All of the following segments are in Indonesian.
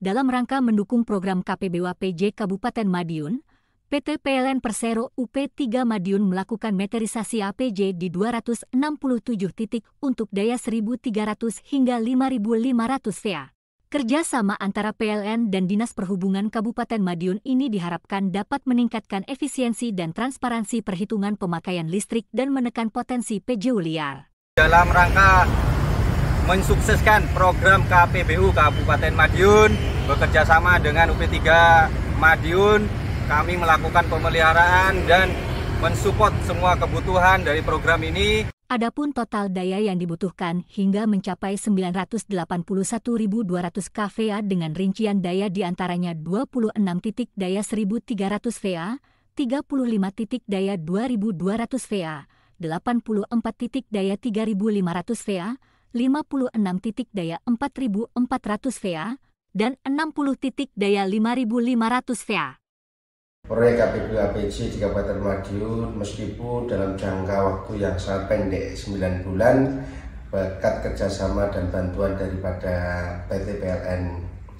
dalam rangka mendukung program KPBWPJ Kabupaten Madiun, PT PLN Persero UP3 Madiun melakukan meterisasi APJ di 267 titik untuk daya 1.300 hingga 5.500 VA. Kerjasama antara PLN dan Dinas Perhubungan Kabupaten Madiun ini diharapkan dapat meningkatkan efisiensi dan transparansi perhitungan pemakaian listrik dan menekan potensi PJU liar. Dalam rangka mensukseskan program KPBU Kabupaten Madiun bekerjasama dengan UP3 Madiun kami melakukan pemeliharaan dan mensupport semua kebutuhan dari program ini. Adapun total daya yang dibutuhkan hingga mencapai 981.200 kVA dengan rincian daya diantaranya 26 titik daya 1.300 VA, 35 titik daya 2.200 VA, 84 titik daya 3.500 VA, 56 titik daya 4400 VA, dan 60 titik daya 5500 VA. Proyek KPU di Kabupaten Madiun meskipun dalam jangka waktu yang sangat pendek 9 bulan berkat kerjasama dan bantuan daripada PT PLN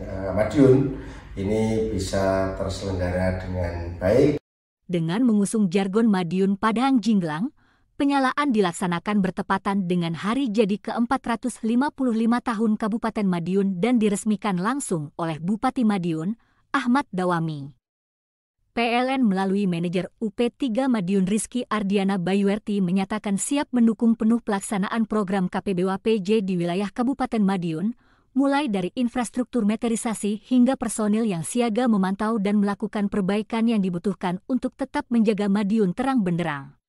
eh, Madiun ini bisa terselenggara dengan baik. Dengan mengusung jargon Madiun Padang Jinglang, penyalaan dilaksanakan bertepatan dengan hari jadi ke-455 tahun Kabupaten Madiun dan diresmikan langsung oleh Bupati Madiun, Ahmad Dawami. PLN melalui manajer UP3 Madiun Rizky Ardiana Bayuerti menyatakan siap mendukung penuh pelaksanaan program KPBWPJ di wilayah Kabupaten Madiun, mulai dari infrastruktur meterisasi hingga personil yang siaga memantau dan melakukan perbaikan yang dibutuhkan untuk tetap menjaga Madiun terang benderang.